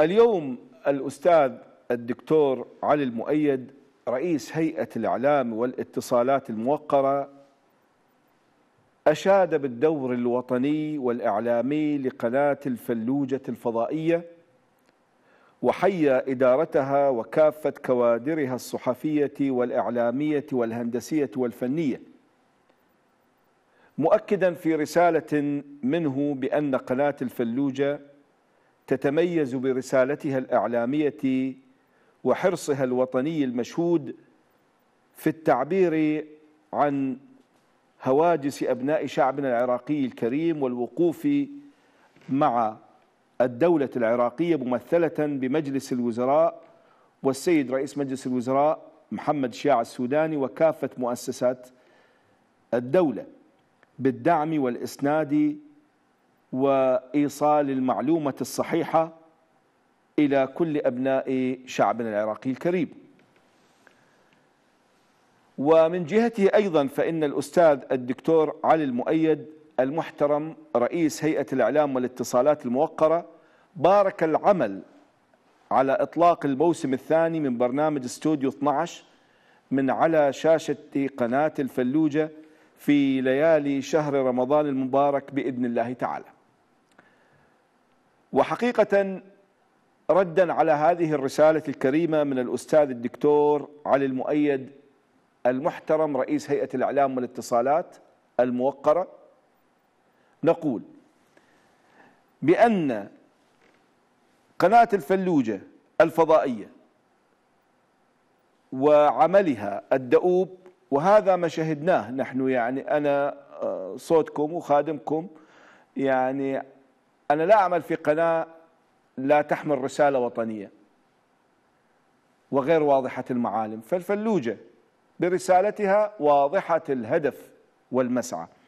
اليوم الأستاذ الدكتور علي المؤيد رئيس هيئة الإعلام والاتصالات الموقرة أشاد بالدور الوطني والإعلامي لقناة الفلوجة الفضائية وحيا إدارتها وكافة كوادرها الصحفية والإعلامية والهندسية والفنية مؤكدا في رسالة منه بأن قناة الفلوجة تتميز برسالتها الإعلامية وحرصها الوطني المشهود في التعبير عن هواجس أبناء شعبنا العراقي الكريم والوقوف مع الدولة العراقية ممثلة بمجلس الوزراء والسيد رئيس مجلس الوزراء محمد شياع السوداني وكافة مؤسسات الدولة بالدعم والإسناد وإيصال المعلومة الصحيحة إلى كل أبناء شعبنا العراقي الكريم ومن جهته أيضا فإن الأستاذ الدكتور علي المؤيد المحترم رئيس هيئة الإعلام والاتصالات الموقرة بارك العمل على إطلاق الموسم الثاني من برنامج استوديو 12 من على شاشة قناة الفلوجة في ليالي شهر رمضان المبارك بإذن الله تعالى وحقيقة ردا على هذه الرسالة الكريمة من الأستاذ الدكتور علي المؤيد المحترم رئيس هيئة الإعلام والاتصالات الموقرة نقول بأن قناة الفلوجة الفضائية وعملها الدؤوب وهذا ما شهدناه نحن يعني أنا آه، صوتكم وخادمكم يعني أنا لا أعمل في قناة لا تحمل رسالة وطنية وغير واضحة المعالم فالفلوجة برسالتها واضحة الهدف والمسعى